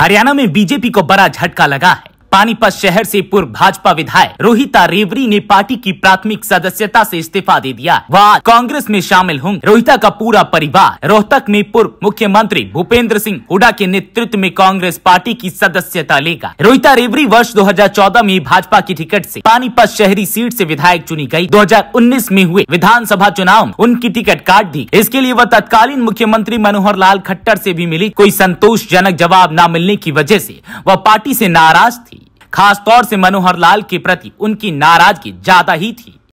हरियाणा में बीजेपी को बड़ा झटका लगा है पानीपत शहर से पूर्व भाजपा विधायक रोहिता रेवरी ने पार्टी की प्राथमिक सदस्यता से इस्तीफा दे दिया वह कांग्रेस में शामिल होंगे रोहिता का पूरा परिवार रोहतक में पूर्व मुख्यमंत्री भूपेंद्र सिंह हुडा के नेतृत्व में कांग्रेस पार्टी की सदस्यता लेगा रोहिता रेवरी वर्ष 2014 में भाजपा की टिकट ऐसी पानीपत शहरी सीट ऐसी विधायक चुनी गयी दो में हुए विधानसभा चुनाव उनकी टिकट काट दी इसके लिए वह तत्कालीन मुख्यमंत्री मनोहर लाल खट्टर ऐसी भी मिली कोई संतोष जवाब न मिलने की वजह ऐसी वह पार्टी ऐसी नाराज थी खासतौर से मनोहर लाल के प्रति उनकी नाराजगी ज्यादा ही थी